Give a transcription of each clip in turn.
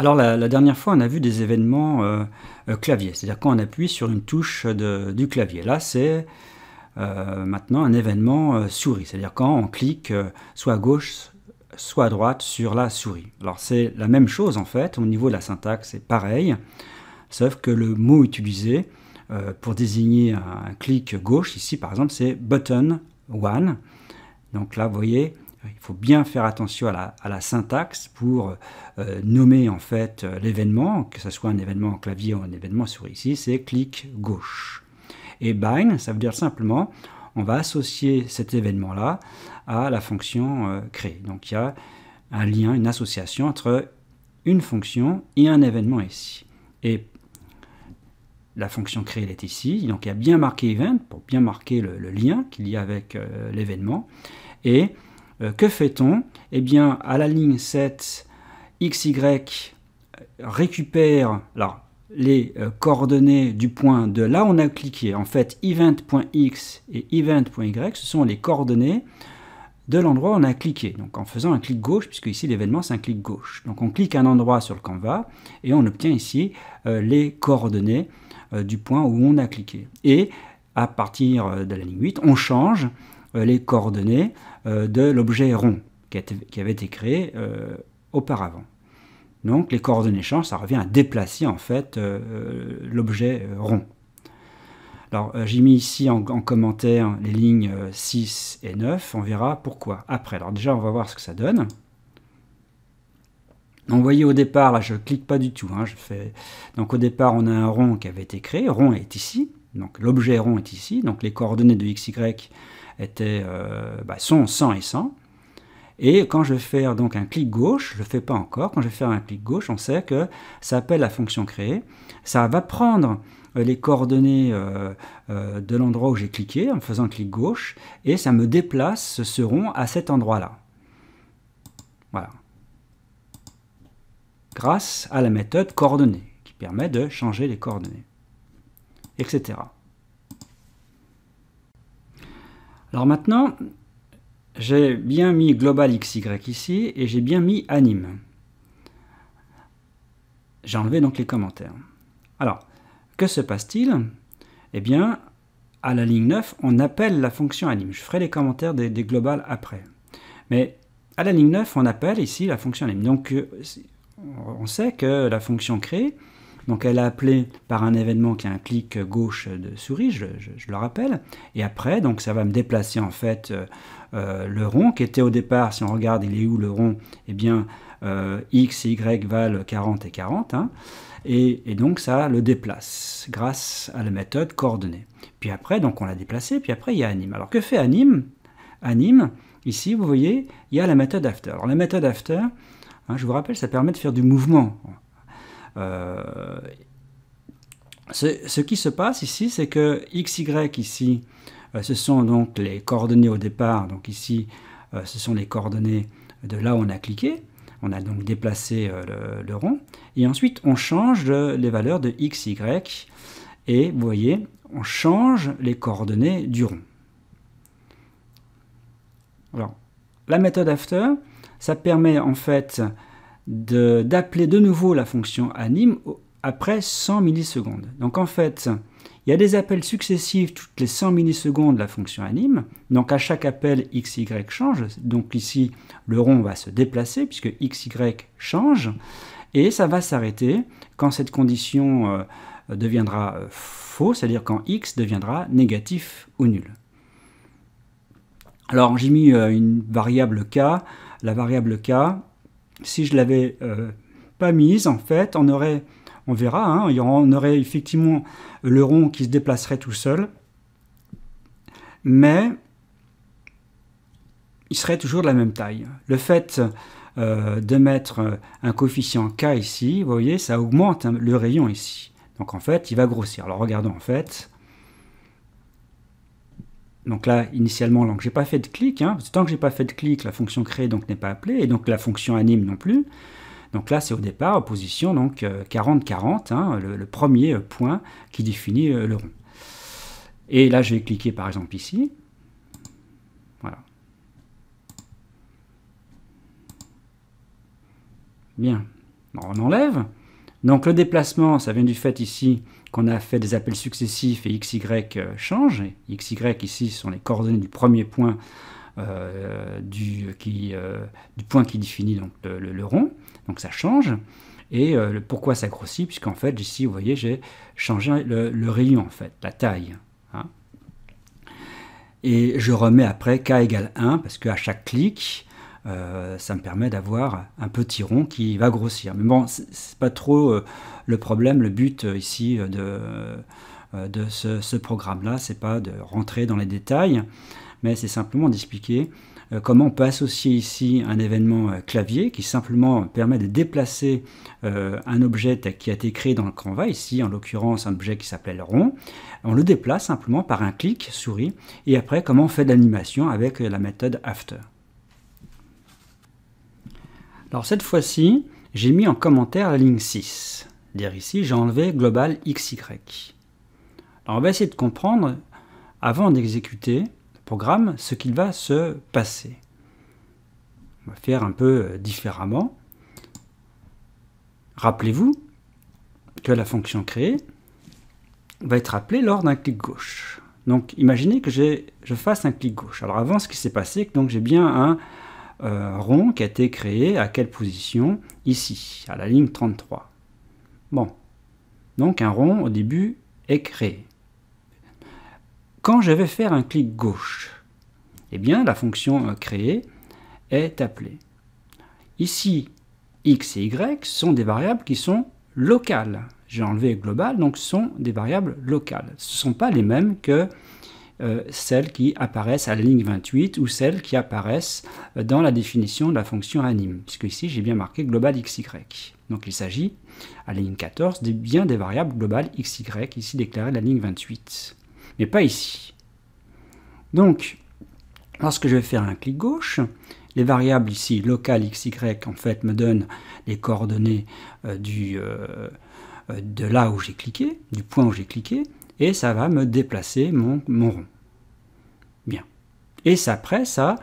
Alors la, dernière fois, on a vu des événements euh, euh, clavier, c'est-à-dire quand on appuie sur une touche du clavier. Là, c'est euh, maintenant un événement souris, c'est-à-dire quand on clique soit à gauche, soit à droite sur la souris. Alors c'est la même chose en fait, au niveau de la syntaxe, c'est pareil, sauf que le mot utilisé pour désigner un, un clic gauche, ici par exemple, c'est button one. Donc là, vous voyez, il faut bien faire attention à la, syntaxe pour euh, nommer en fait euh, l'événement, que ce soit un événement en clavier ou un événement souris. ici, c'est clic gauche. Et bind, ça veut dire simplement, on va associer cet événement-là à la fonction euh, créer. Donc il y a un lien, une association entre une fonction et un événement ici. Et la fonction créée elle est ici, donc il y a bien marqué event pour bien marquer le, lien qu'il y a avec l'événement. Et euh, que fait-on Eh bien, à la ligne 7, XY récupère les euh, coordonnées du point de là où on a cliqué. En fait, event.x et event.y, ce sont les coordonnées de l'endroit où on a cliqué. Donc en faisant un clic gauche, puisque ici l'événement c'est un clic gauche. Donc on clique un endroit sur le canvas et on obtient ici euh, les coordonnées du point où on a cliqué. Et à partir de la ligne 8, on change les coordonnées euh, de l'objet rond qui, avait été créé euh, auparavant. Donc les coordonnées changent, ça revient à déplacer en fait euh, l'objet rond. Alors j'ai mis ici en, commentaire les lignes 6 et 9, on verra pourquoi après. Alors déjà on va voir ce que ça donne. Donc vous voyez au départ, là je ne clique pas du tout, hein, donc au départ on a un rond qui avait été créé, rond est ici, donc l'objet rond est ici, donc les coordonnées de x, y étaient, euh, bah, sont 100 et 100. Et quand je vais faire donc un clic gauche, je ne le fais pas encore, quand je vais faire un clic gauche, on sait que ça appelle la fonction créer. Ça va prendre euh, les coordonnées euh, de l'endroit où j'ai cliqué en faisant un clic gauche, et ça me déplace ce seront à cet endroit-là. Voilà. Grâce à la méthode coordonnées, qui permet de changer les coordonnées, etc. Alors maintenant, j'ai bien mis global xy ici et j'ai bien mis anime. J'ai enlevé donc les commentaires. Alors, que se passe-t-il Eh bien, à la ligne 9, on appelle la fonction anime. Je ferai les commentaires des, des globales après. Mais à la ligne 9, on appelle ici la fonction anime. Donc, euh, on sait que la fonction créée, donc elle a appelé par un événement qui un clic gauche de souris, je, le rappelle. Et après, donc ça va me déplacer en fait euh, euh, le rond qui était au départ, si on regarde, il est où le rond Eh bien, euh, x y valent 40 et 40. Hein. Et, donc ça le déplace grâce à la méthode coordonnée. Puis après, donc on l'a déplacé, puis après il y a anime. Alors que fait anime Anime, ici vous voyez, il y a la méthode after. Alors la méthode after, hein, je vous rappelle, ça permet de faire du mouvement. Euh, ce, qui se passe ici, c'est que XY ici, euh, ce sont donc les coordonnées au départ. Donc ici, euh, ce sont les coordonnées de là où on a cliqué. On a donc déplacé le, rond. Et ensuite, on change les valeurs de x, y. Et vous voyez, on change les coordonnées du rond. Alors, la méthode after, ça permet en fait d'appeler de, nouveau la fonction anime après 100 millisecondes. Donc en fait, il y a des appels successifs toutes les 100 millisecondes de la fonction anime. Donc à chaque appel, x, y change. Donc ici, le rond va se déplacer puisque x, y change. Et ça va s'arrêter quand cette condition euh, deviendra euh, faux, c'est-à-dire quand x deviendra négatif ou nul. Alors j'ai mis euh, une variable k. La variable k, si je l'avais euh, pas mise, en fait, on aurait, on verra, hein, on aurait effectivement le rond qui se déplacerait tout seul, mais il serait toujours de la même taille. Le fait euh, de mettre un coefficient k ici, vous voyez, ça augmente hein, le rayon ici. Donc en fait, il va grossir. Alors regardons en fait, donc là, initialement, je j'ai pas fait de clic. Hein, tant que je que j'ai pas fait de clic, la fonction créer donc n'est pas appelée et donc la fonction anime non plus. Donc là, c'est au départ position donc 40-40, euh, hein, le, premier point qui définit euh, le rond. Et là, je vais cliquer par exemple ici. Voilà. Bien. on enlève. Donc le déplacement, ça vient du fait ici qu'on a fait des appels successifs et XY euh, change. XY ici sont les coordonnées du premier point euh, du, qui, euh, du point qui définit donc, le, le, rond. Donc ça change. Et pourquoi ça grossit Puisqu'en fait, ici, vous voyez, j'ai changé le, rayon, en fait, la taille. Hein. Et je remets après k égale 1, parce qu'à chaque clic, euh, ça me permet d'avoir un petit rond qui va grossir. Mais bon, c'est pas trop euh, le problème, le but euh, ici de, ce, programme-là, c'est pas de rentrer dans les détails, mais c'est simplement d'expliquer comment on peut associer ici un événement clavier qui simplement permet de déplacer un objet qui a été créé dans le Canva, ici en l'occurrence un objet qui s'appelle rond. On le déplace simplement par un clic souris et après comment on fait l'animation avec la méthode after. Alors cette fois-ci, j'ai mis en commentaire la ligne 6. Dire ici, j'ai enlevé global XY. Alors on va essayer de comprendre, avant d'exécuter le programme, ce qu'il va se passer. On va faire un peu euh, différemment. Rappelez-vous que la fonction créée va être appelée lors d'un clic gauche. Donc imaginez que je fasse un clic gauche. Alors avant, ce qui s'est passé, donc j'ai bien un, un euh, rond qui a été créé à quelle position Ici, à la ligne 33. Bon. Donc un rond au début est créé. Quand je vais faire un clic gauche, eh bien la fonction euh, créée est appelée. Ici, x et y sont des variables qui sont locales. J'ai enlevé global, donc ce sont des variables locales. Ce ne sont pas les mêmes que euh, celles qui apparaissent à la ligne 28 ou celles qui apparaissent euh, dans la définition de la fonction anime, puisque ici j'ai bien marqué global xy. Donc il s'agit, à la ligne 14, des, bien des variables globales xy, ici déclarées à la ligne 28, mais pas ici. Donc, lorsque je vais faire un clic gauche, les variables ici, local xy, en fait, me donnent les coordonnées euh, de là où j'ai cliqué, du point où j'ai cliqué, et ça va me déplacer mon, rond. Bien. Et ça, après, ça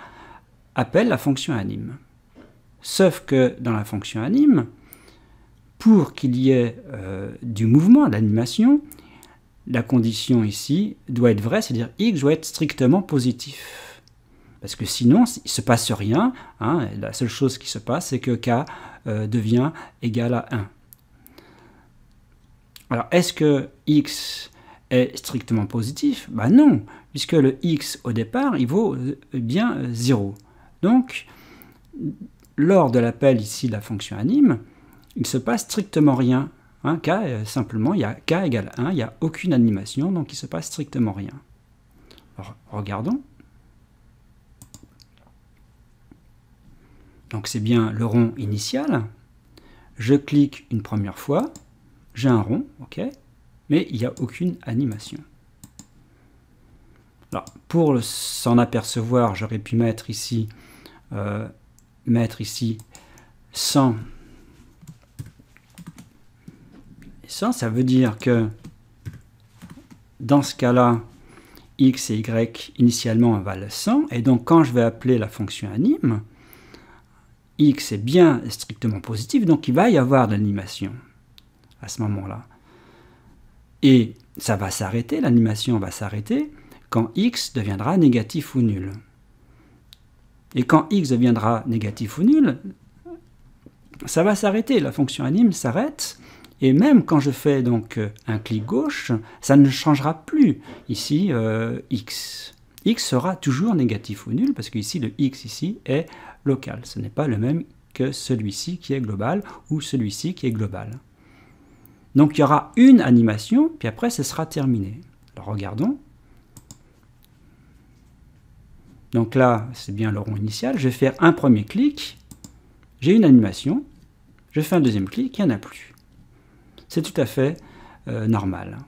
appelle la fonction anime. Sauf que dans la fonction anime, pour qu'il y ait euh, du mouvement, l'animation, la condition ici doit être vraie, c'est-à-dire x doit être strictement positif. Parce que sinon, il ne se passe rien. Hein, la seule chose qui se passe, c'est que k euh, devient égal à 1. Alors, est-ce que x est strictement positif Ben non, puisque le x au départ, il vaut euh, bien 0. Euh, donc, lors de l'appel ici de la fonction anime, il se passe strictement rien. Hein, k, euh, simplement, il y a k égale 1, il n'y a aucune animation, donc il se passe strictement rien. Alors, regardons. Donc c'est bien le rond initial. Je clique une première fois, j'ai un rond, ok mais il n'y a aucune animation. pour s'en apercevoir, j'aurais pu mettre ici, euh, mettre ici 100. 100, ça veut dire que dans ce cas-là, x et y initialement valent 100, et donc quand je vais appeler la fonction anime, x est bien strictement positif, donc il va y avoir d'animation à ce moment-là. Et ça va s'arrêter, l'animation va s'arrêter quand x deviendra négatif ou nul. Et quand x deviendra négatif ou nul, ça va s'arrêter, la fonction anime s'arrête, et même quand je fais donc euh, un clic gauche, ça ne changera plus ici euh, x. x sera toujours négatif ou nul, parce qu'ici le x ici est local, ce n'est pas le même que celui-ci qui est global ou celui-ci qui est global. Donc il y aura une animation, puis après ce sera terminé. regardons. Donc là, c'est bien le rond initial. Je vais faire un premier clic. J'ai une animation. Je fais un deuxième clic, il n'y en a plus. C'est tout à fait euh, normal.